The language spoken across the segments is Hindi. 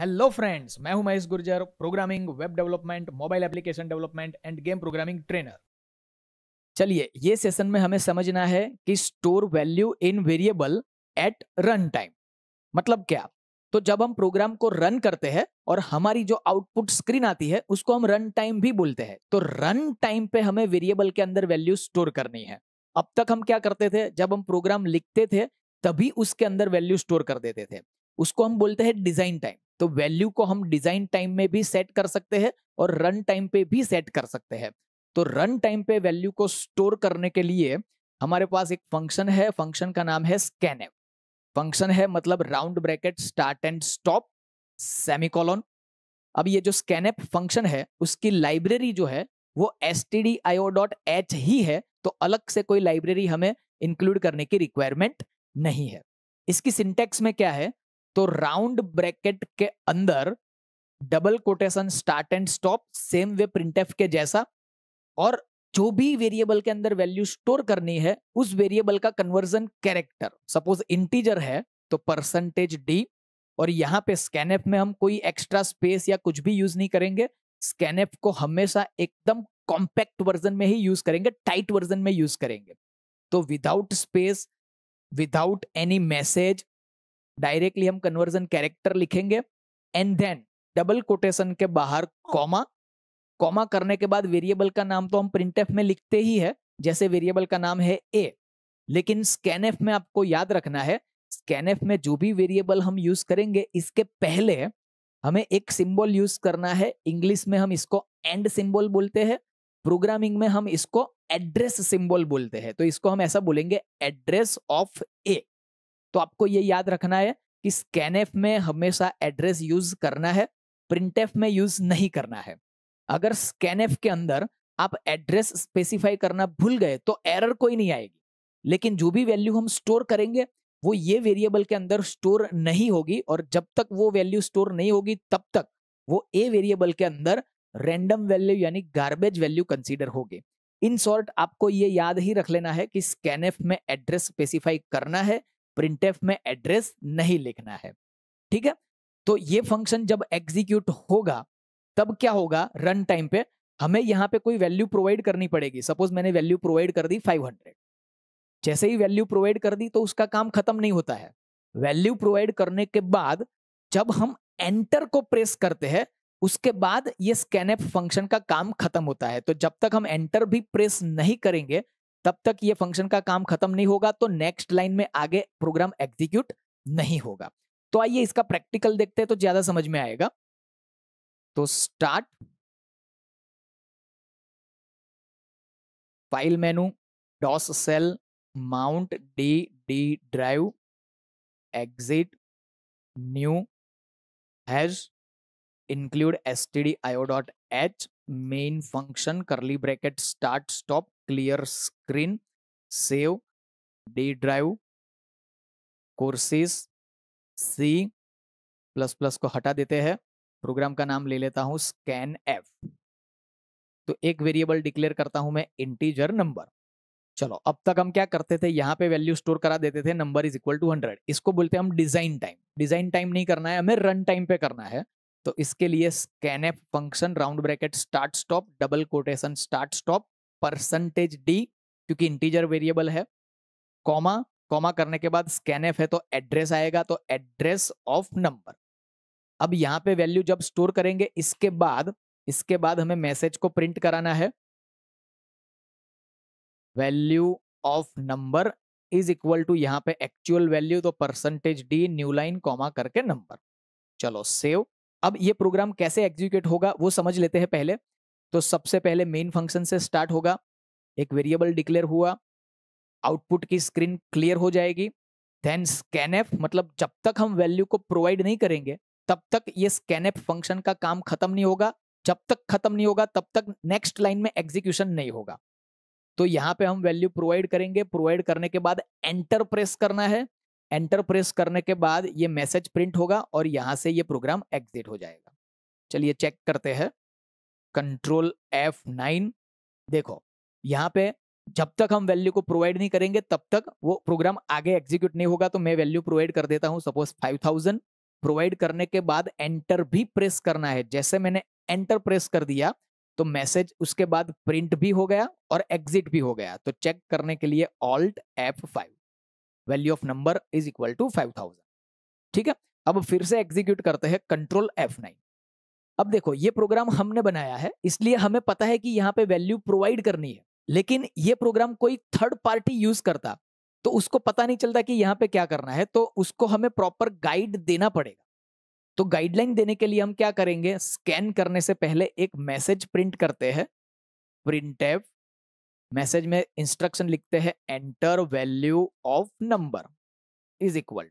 हेलो फ्रेंड्स मैं हूं Mahesh Gurjar programming web development mobile application development and game programming trainer चलिए ये सेशन में हमें समझना है कि store value in variable at run time मतलब क्या तो जब हम प्रोग्राम को रन करते हैं और हमारी जो आउटपुट स्क्रीन आती है उसको हम रन टाइम भी बोलते हैं तो रन टाइम पे हमें वेरिएबल के अंदर वैल्यू स्टोर करनी है अब तक हम क्या करते थे जब हम प्रोग्राम लिखते थे तभी उसके अंदर वैल्यू स्टोर कर देते थे उसको हम बोलते हैं डिजाइन टाइम तो वैल्यू को हम डिजाइन टाइम में भी सेट कर सकते हैं और रन टाइम पे भी सेट कर सकते हैं तो रन टाइम पे वैल्यू को स्टोर करने के लिए हमारे पास एक फंक्शन है फंक्शन का नाम है स्कैनएफ फंक्शन है मतलब round bracket start and stop semicolon अब ये जो स्कैनएप फंक्शन है उसकी लाइब्रेरी जो है वो एस ही है तो अलग से कोई लाइब्रेरी हमें इंक्लूड करने की रिक्वायरमेंट नहीं है इसकी सिंटेक्स में क्या है तो राउंड ब्रैकेट के अंदर double quotation start and stop same way print के जैसा और जो भी वेरिएबल के अंदर वैल्यू स्टोर करनी है उस वेरिएबल का कन्वर्जन कैरेक्टर सपोज इंटीजर है तो परसेंटेज डी और यहाँ पे स्कैनएफ में हम कोई एक्स्ट्रा स्पेस या कुछ भी यूज नहीं करेंगे स्कैनएफ को हमेशा एकदम कॉम्पैक्ट वर्जन में ही यूज करेंगे टाइट वर्जन में यूज करेंगे तो without space without any message directly हम कन्वर्जन कैरेक्टर लिखेंगे एंड देन डबल कोटेशन के बाहर कॉमा हाँ। कॉमा करने के बाद वेरिएबल का नाम तो हम प्रिंट में लिखते ही है जैसे वेरिएबल का नाम है ए लेकिन स्कैनएफ में आपको याद रखना है स्कैनएफ में जो भी वेरिएबल हम यूज करेंगे इसके पहले हमें एक सिंबल यूज करना है इंग्लिश में हम इसको एंड सिंबल बोलते हैं प्रोग्रामिंग में हम इसको एड्रेस सिंबल बोलते हैं तो इसको हम ऐसा बोलेंगे एड्रेस ऑफ ए तो आपको ये याद रखना है कि एफ में हमेशा एड्रेस यूज करना है प्रिंट में यूज नहीं करना है अगर एफ के अंदर आप एड्रेस स्पेसिफाई करना भूल गए तो एरर कोई नहीं आएगी लेकिन जो भी वैल्यू हम स्टोर करेंगे वो ये वेरिएबल के अंदर स्टोर नहीं होगी और जब तक वो वैल्यू स्टोर नहीं होगी तब तक वो ए वेरिएबल के अंदर रैंडम वैल्यू यानी गार्बेज वैल्यू कंसीडर होगी इन शॉर्ट आपको ये याद ही रख लेना है कि एफ में एड्रेस स्पेसिफाई करना है प्रिंट में एड्रेस नहीं लिखना है ठीक है तो ये फंक्शन जब एग्जीक्यूट होगा तब क्या होगा रन टाइम पे हमें यहाँ पे कोई वैल्यू प्रोवाइड करनी पड़ेगी सपोज मैंने वैल्यू प्रोवाइड कर दी 500 जैसे ही वैल्यू प्रोवाइड कर दी तो उसका काम खत्म नहीं होता है वैल्यू प्रोवाइड करने के बाद जब हम एंटर को प्रेस करते हैं उसके बाद ये स्कैनएप फंक्शन का काम खत्म होता है तो जब तक हम एंटर भी प्रेस नहीं करेंगे तब तक ये फंक्शन का काम खत्म नहीं होगा तो नेक्स्ट लाइन में आगे प्रोग्राम एग्जीक्यूट नहीं होगा तो आइए इसका प्रैक्टिकल देखते हैं तो ज्यादा समझ में आएगा तो start file menu DOS shell mount D D drive exit new hash include S T D IO dot H main function curly bracket start stop clear screen save D drive courses C plus plus को हटा देते हैं प्रोग्राम का नाम ले लेता हूं स्कैन एफ तो एक वेरिएबल डिक्लेयर करता हूं मैं इंटीजर नंबर चलो अब तक हम क्या करते थे यहां पे वैल्यू स्टोर करा देते थे number is equal to hundred इसको बोलते हैं हम डिजाइन टाइम डिजाइन टाइम नहीं करना है हमें रन टाइम पे करना है तो इसके लिए scan F function round bracket start stop double quotation start stop percentage D क्योंकि इंटीजर वेरिएबल है कॉमा कॉमा करने के बाद स्कैन एफ है तो एड्रेस आएगा तो एड्रेस ऑफ नंबर अब यहाँ पे वैल्यू जब स्टोर करेंगे इसके बाद इसके बाद हमें मैसेज को प्रिंट कराना है value of number is equal to यहाँ पे एक्चुअल वैल्यू तो percentage D new line comma करके नंबर चलो सेव अब ये प्रोग्राम कैसे एग्जीक्यूट होगा वो समझ लेते हैं पहले तो सबसे पहले मेन फंक्शन से स्टार्ट होगा एक वेरिएबल डिक्लेयर हुआ आउटपुट की स्क्रीन क्लियर हो जाएगी देन स्कैनएफ मतलब जब तक हम वैल्यू को प्रोवाइड नहीं करेंगे तब तक ये स्कैनएफ फंक्शन का काम खत्म नहीं होगा जब तक खत्म नहीं होगा तब तक नेक्स्ट लाइन में एग्जीक्यूशन नहीं होगा तो यहाँ पे हम वैल्यू प्रोवाइड करेंगे प्रोवाइड करने के बाद एंटर प्रेस करना है एंटर प्रेस करने के बाद ये मैसेज प्रिंट होगा और यहाँ से ये प्रोग्राम एग्जिट हो जाएगा चलिए चेक करते हैं कंट्रोल एफ नाइन देखो यहाँ पे जब तक हम वैल्यू को प्रोवाइड नहीं करेंगे तब तक वो प्रोग्राम आगे एग्जीक्यूट नहीं होगा तो मैं वैल्यू प्रोवाइड कर देता हूँ सपोज फाइव थाउजेंड प्रोवाइड करने के बाद एंटर भी प्रेस करना है जैसे मैंने एंटर प्रेस कर दिया तो मैसेज उसके बाद प्रिंट भी हो गया और एग्जिट भी हो गया तो चेक करने के लिए Alt F five value of number is equal to five thousand ठीक है अब फिर से एग्जीक्यूट करते हैं कंट्रोल एफ नाइन अब देखो ये प्रोग्राम हमने बनाया है इसलिए हमें पता है कि यहाँ पे वैल्यू प्रोवाइड करनी है लेकिन ये प्रोग्राम कोई थर्ड पार्टी यूज करता तो उसको पता नहीं चलता कि यहाँ पे क्या करना है तो उसको हमें प्रॉपर गाइड देना पड़ेगा तो गाइडलाइन देने के लिए हम क्या करेंगे स्कैन करने से पहले एक मैसेज प्रिंट करते हैं प्रिंट मैसेज में इंस्ट्रक्शन लिखते हैं enter value of number is equal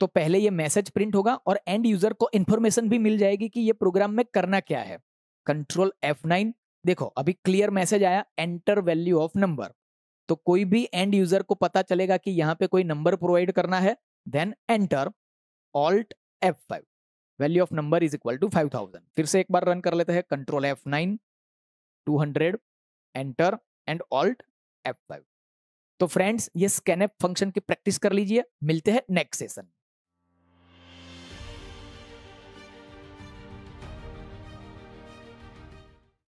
तो पहले ये मैसेज प्रिंट होगा और एंड यूजर को इन्फॉर्मेशन भी मिल जाएगी कि ये प्रोग्राम में करना क्या है कंट्रोल F9 देखो अभी क्लियर मैसेज आया एंटर वैल्यू ऑफ नंबर तो कोई भी एंड यूजर को पता चलेगा कि यहाँ पे कोई नंबर प्रोवाइड करना है then enter Alt F five value of number is equal to five thousand फिर से एक बार रन कर लेते हैं control F nine two hundred enter and Alt F five तो फ्रेंड्स ये स्कैनअप फंक्शन की प्रैक्टिस कर लीजिए मिलते हैं नेक्स्ट सेशन